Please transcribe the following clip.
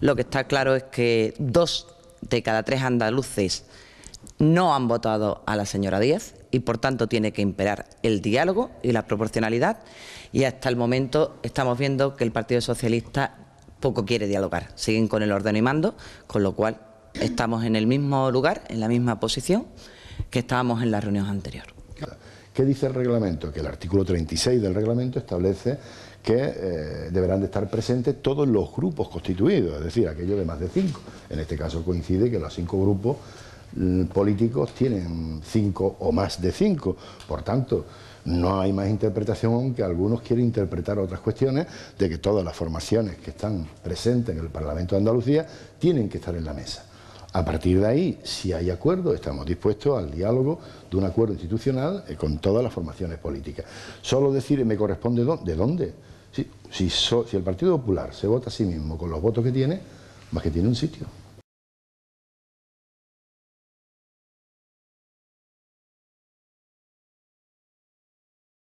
Lo que está claro es que dos de cada tres andaluces no han votado a la señora Díaz y por tanto tiene que imperar el diálogo y la proporcionalidad y hasta el momento estamos viendo que el Partido Socialista poco quiere dialogar, siguen con el orden y mando, con lo cual estamos en el mismo lugar, en la misma posición que estábamos en la reunión anterior. ¿Qué dice el reglamento? Que el artículo 36 del reglamento establece que eh, deberán de estar presentes todos los grupos constituidos, es decir, aquellos de más de cinco. En este caso coincide que los cinco grupos mm, políticos tienen cinco o más de cinco. Por tanto, no hay más interpretación que algunos quieren interpretar otras cuestiones de que todas las formaciones que están presentes en el Parlamento de Andalucía tienen que estar en la mesa. A partir de ahí, si hay acuerdo, estamos dispuestos al diálogo de un acuerdo institucional eh, con todas las formaciones políticas. Solo decir, ¿me corresponde de dónde? Si, si el Partido Popular se vota a sí mismo con los votos que tiene, más que tiene un sitio.